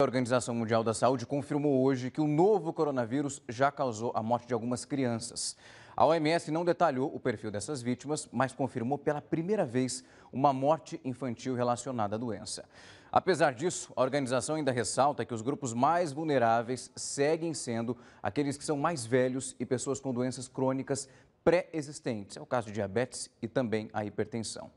A Organização Mundial da Saúde confirmou hoje que o novo coronavírus já causou a morte de algumas crianças. A OMS não detalhou o perfil dessas vítimas, mas confirmou pela primeira vez uma morte infantil relacionada à doença. Apesar disso, a organização ainda ressalta que os grupos mais vulneráveis seguem sendo aqueles que são mais velhos e pessoas com doenças crônicas pré-existentes. É o caso de diabetes e também a hipertensão.